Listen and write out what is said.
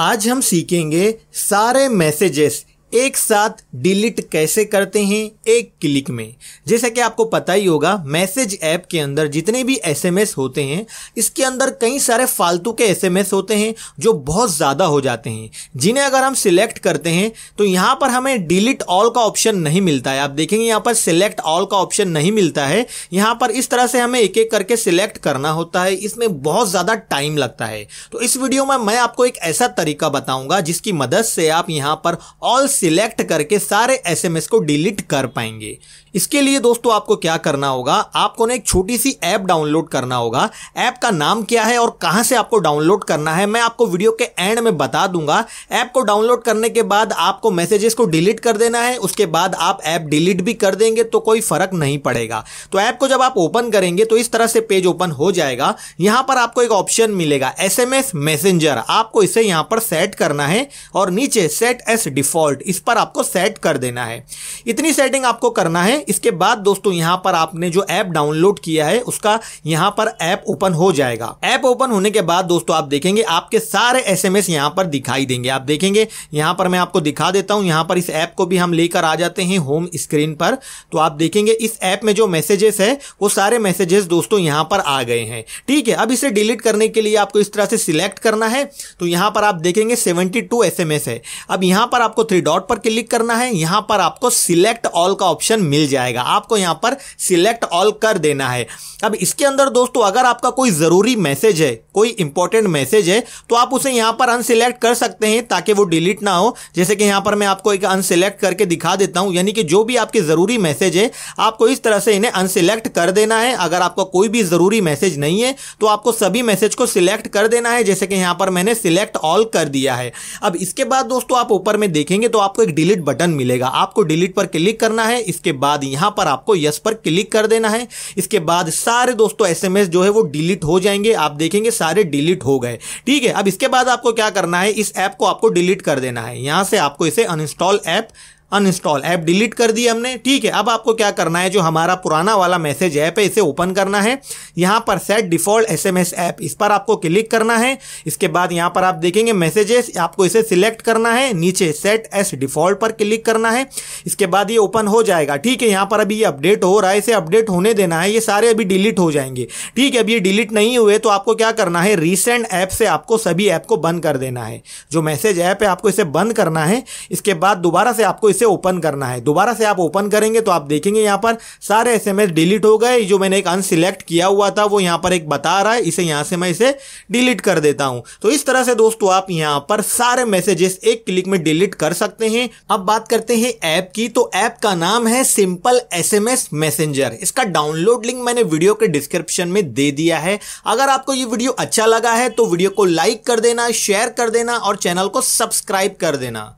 आज हम सीखेंगे सारे मैसेजेस एक साथ डिलीट कैसे करते हैं एक क्लिक में जैसा कि आपको पता ही होगा मैसेज ऐप के अंदर जितने भी एसएमएस होते हैं इसके अंदर कई सारे फालतू के एसएमएस होते हैं जो बहुत ज़्यादा हो जाते हैं जिन्हें अगर हम सिलेक्ट करते हैं तो यहाँ पर हमें डिलीट ऑल का ऑप्शन नहीं मिलता है आप देखेंगे यहाँ पर सिलेक्ट ऑल का ऑप्शन नहीं मिलता है यहाँ पर इस तरह से हमें एक एक करके सिलेक्ट करना होता है इसमें बहुत ज़्यादा टाइम लगता है तो इस वीडियो में मैं आपको एक ऐसा तरीका बताऊंगा जिसकी मदद से आप यहाँ पर ऑल सिलेक्ट करके सारे एसएमएस को डिलीट कर पाएंगे इसके लिए दोस्तों आपको क्या करना होगा आपको ना एक छोटी सी ऐप डाउनलोड करना होगा ऐप का नाम क्या है और कहां से आपको डाउनलोड करना है मैं आपको वीडियो के एंड में बता दूंगा ऐप को डाउनलोड करने के बाद आपको मैसेजेस को डिलीट कर देना है उसके बाद आप ऐप डिलीट भी कर देंगे तो कोई फर्क नहीं पड़ेगा तो ऐप को जब आप ओपन करेंगे तो इस तरह से पेज ओपन हो जाएगा यहां पर आपको एक ऑप्शन मिलेगा एस मैसेंजर आपको इसे यहां पर सेट करना है और नीचे सेट एस डिफॉल्ट इस पर आपको सेट कर देना है इतनी सेटिंग आपको करना है इसके बाद दोस्तों यहां पर आपने जो ऐप डाउनलोड किया है उसका यहां पर ऐप ओपन हो जाएगा ऐप ओपन होने के बाद दोस्तों आप देखेंगे आपके सारे एस एम एस पर दिखाई देंगे आप देखेंगे यहां पर मैं आपको दिखा देता हूं यहां पर इस ऐप को भी हम लेकर आ जाते हैं होम स्क्रीन पर तो आप देखेंगे इस ऐप में जो मैसेजेस है वो सारे मैसेजेस दोस्तों यहां पर आ गए हैं ठीक है अब इसे डिलीट करने के लिए आपको इस तरह से सिलेक्ट करना है तो यहां पर आप देखेंगे सेवेंटी टू है अब यहां पर आपको थ्री डॉट डॉट पर क्लिक करना है यहां पर आपको सिलेक्ट ऑल का ऑप्शन मिल जाएगा आपको यहां पर सिलेक्ट ऑल कर देना है अब इसके अंदर दोस्तों अगर आपका कोई ज़रूरी मैसेज है कोई इंपॉर्टेंट मैसेज है तो आप उसे यहां पर अनसिलेक्ट कर सकते हैं ताकि वो डिलीट ना हो जैसे कि यहां पर मैं आपको एक अनसिलेक्ट करके दिखा देता हूं यानी कि जो भी आपके ज़रूरी मैसेज है आपको इस तरह से इन्हें अनसिलेक्ट कर देना है अगर आपका कोई भी ज़रूरी मैसेज नहीं है तो आपको सभी मैसेज को सिलेक्ट कर देना है जैसे कि यहां पर मैंने सिलेक्ट ऑल कर दिया है अब इसके बाद दोस्तों आप ऊपर में देखेंगे तो आपको एक डिलीट बटन मिलेगा आपको डिलीट पर क्लिक करना है इसके बाद यहां पर आपको यस पर क्लिक कर देना है इसके बाद सारे दोस्तों एसएमएस जो है वो डिलीट हो जाएंगे आप देखेंगे सारे डिलीट हो गए ठीक है अब इसके बाद आपको क्या करना है इस ऐप को आपको डिलीट कर देना है यहां से आपको इसे uninstall app uninstall app delete कर दी हमने ठीक है अब आपको क्या करना है जो हमारा पुराना वाला मैसेज ऐप है इसे ओपन करना है यहाँ पर set default S M S app इस पर आपको क्लिक करना है इसके बाद यहाँ पर आप देखेंगे मैसेजेस आपको इसे सिलेक्ट करना है नीचे सेट एस डिफॉल्ट पर क्लिक करना है इसके बाद ये ओपन हो जाएगा ठीक है यहाँ पर अभी ये अपडेट हो रहा है इसे अपडेट होने देना है ये सारे अभी डिलीट हो जाएंगे ठीक है अब ये डिलीट नहीं हुए तो आपको क्या करना है रिसेंट ऐप से आपको सभी ऐप को बंद कर देना है जो मैसेज ऐप है आपको इसे बंद करना है इसके बाद दोबारा से आपको से ओपन करना है दोबारा से आप ओपन करेंगे तो आप देखेंगे यहाँ पर सारे एस डिलीट हो गए जो मैंने एक अनसिलेक्ट किया हुआ था वो यहाँ पर एक बता रहा है इसे यहाँ से मैं इसे डिलीट कर देता हूँ तो इस तरह से दोस्तों आप यहाँ पर सारे मैसेजेस एक क्लिक में डिलीट कर सकते हैं अब बात करते हैं ऐप की तो ऐप का नाम है सिंपल एस मैसेंजर इसका डाउनलोड लिंक मैंने वीडियो के डिस्क्रिप्शन में दे दिया है अगर आपको ये वीडियो अच्छा लगा है तो वीडियो को लाइक कर देना शेयर कर देना और चैनल को सब्सक्राइब कर देना